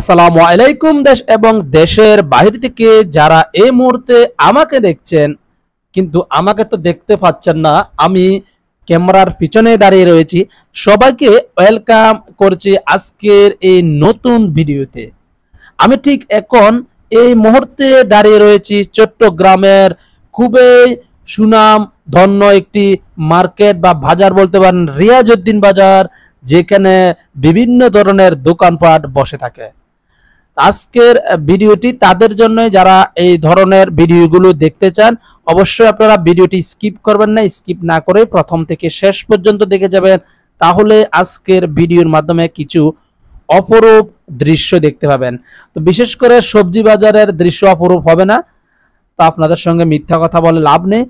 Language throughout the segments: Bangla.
আসসালামু আলাইকুম দেশ এবং দেশের বাহির থেকে যারা এই মুহূর্তে আমাকে দেখছেন কিন্তু আমাকে তো দেখতে পাচ্ছেন না আমি ক্যামেরার পিছনে দাঁড়িয়ে রয়েছি সবাইকে ওয়েলকাম করছি আজকের এই নতুন ভিডিওতে আমি ঠিক এখন এই মুহূর্তে দাঁড়িয়ে রয়েছি চট্টগ্রামের খুবই সুনাম ধন্য একটি মার্কেট বা বাজার বলতে পারেন উদ্দিন বাজার যেখানে বিভিন্ন ধরনের দোকানপাট বসে থাকে আজকের ভিডিওটি তাদের জন্য যারা এই ধরনের ভিডিওগুলো দেখতে চান অবশ্যই আপনারা ভিডিওটি স্কিপ করবেন না স্কিপ না করে প্রথম থেকে শেষ পর্যন্ত দেখে যাবেন তাহলে আজকের ভিডিওর মাধ্যমে কিছু অপরূপ দৃশ্য দেখতে পাবেন তো বিশেষ করে সবজি বাজারের দৃশ্য অপরূপ হবে না তা আপনাদের সঙ্গে মিথ্যা কথা বলে লাভ নেই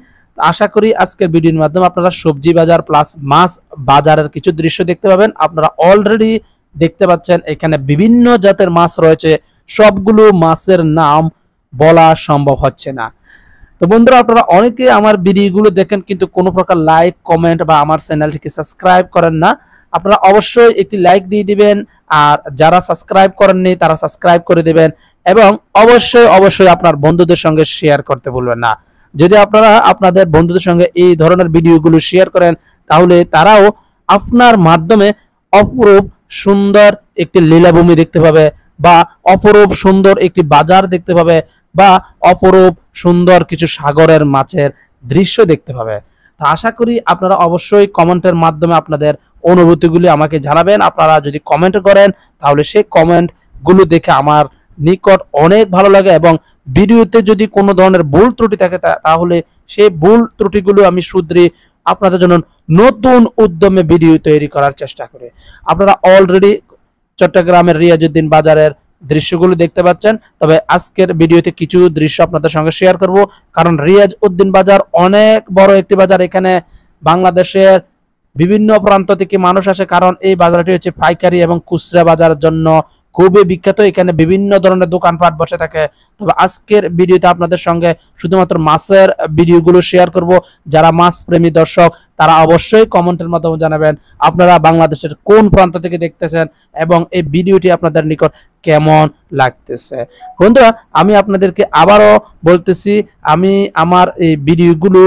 আশা করি আজকের ভিডিওর মাধ্যমে আপনারা সবজি বাজার প্লাস মাছ বাজারের কিছু দৃশ্য দেখতে পাবেন আপনারা অলরেডি দেখতে পাচ্ছেন এখানে বিভিন্ন জাতের মাছ রয়েছে সবগুলো মাছের নাম বলা সম্ভব হচ্ছে না তো বন্ধুরা আপনারা অনেকে আমার ভিডিওগুলো দেখেন কিন্তু কোনো প্রকার লাইক কমেন্ট বা আমার চ্যানেলটিকে সাবস্ক্রাইব করেন না আপনারা অবশ্যই একটি লাইক দিয়ে দিবেন আর যারা সাবস্ক্রাইব করেননি তারা সাবস্ক্রাইব করে দিবেন এবং অবশ্যই অবশ্যই আপনার বন্ধুদের সঙ্গে শেয়ার করতে ভুলবেন না যদি আপনারা আপনাদের বন্ধুদের সঙ্গে এই ধরনের ভিডিওগুলো শেয়ার করেন তাহলে তারাও আপনার মাধ্যমে অপরূপ সুন্দর একটি লীলাভূমি দেখতে পাবে বা অপরূপ সুন্দর একটি বাজার দেখতে পাবে বা অপরূপ সুন্দর কিছু সাগরের মাছের দৃশ্য দেখতে পাবে তা আশা করি আপনারা অবশ্যই কমেন্টের মাধ্যমে আপনাদের অনুভূতিগুলি আমাকে জানাবেন আপনারা যদি কমেন্ট করেন তাহলে সেই কমেন্টগুলো দেখে আমার নিকট অনেক ভালো লাগে এবং ভিডিওতে যদি কোনো ধরনের ভুল ত্রুটি থাকে তাহলে সেই ভুল ত্রুটিগুলো আমি শুধরি আপনাদের জন্য নতুন উদ্যমে ভিডিও তৈরি করার চেষ্টা করে আপনারা অলরেডি চট্টগ্রামের রিয়াজুদ্দিন বাজারের দৃশ্যগুলো দেখতে পাচ্ছেন তবে আজকের ভিডিওতে কিছু দৃশ্য আপনাদের সঙ্গে শেয়ার করব কারণ রিয়াজ উদ্দিন বাজার অনেক বড় একটি বাজার এখানে বাংলাদেশের বিভিন্ন প্রান্ত থেকে মানুষ আসে কারণ এই বাজারটি হচ্ছে পাইকারি এবং খুচরা বাজারের জন্য খুবই বিখ্যাত এখানে বিভিন্ন ধরনের দোকানপাট বসে থাকে তবে আজকের ভিডিওতে আপনাদের সঙ্গে শুধুমাত্র মাছের ভিডিওগুলো শেয়ার করব যারা মাছ প্রেমী দর্শক তারা অবশ্যই কমেন্টের মাধ্যমে জানাবেন আপনারা বাংলাদেশের কোন প্রান্ত থেকে দেখতেছেন এবং এই ভিডিওটি আপনাদের নিকট কেমন লাগতেছে বন্ধুরা আমি আপনাদেরকে আবারও বলতেছি আমি আমার এই ভিডিওগুলো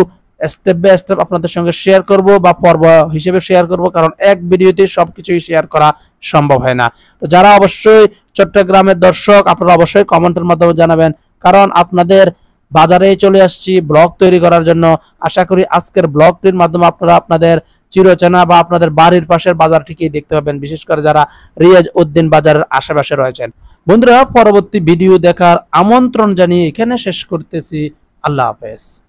স্টেপ বাই স্টেপ আপনাদের সঙ্গে শেয়ার করব বা পর্ব হিসেবে শেয়ার করব কারণ এক ভিডিওতে সবকিছুই শেয়ার করা সম্ভব হয় না তো যারা অবশ্যই চট্টগ্রামের দর্শক আপনারা অবশ্যই কমেন্টের মাধ্যমে জানাবেন কারণ আপনাদের বাজারে চলে আসছি ব্লগ তৈরি করার জন্য আশা করি আজকের ব্লগটির মাধ্যমে আপনারা আপনাদের চিরচেনা বা আপনাদের বাড়ির পাশের বাজার ঠিকই দেখতে পাবেন বিশেষ করে যারা রিয়াজ উদ্দিন বাজারের আশেপাশে রয়েছেন বন্ধুরা পরবর্তী ভিডিও দেখার আমন্ত্রণ জানিয়ে এখানে শেষ করতেছি আল্লাহ হাফেজ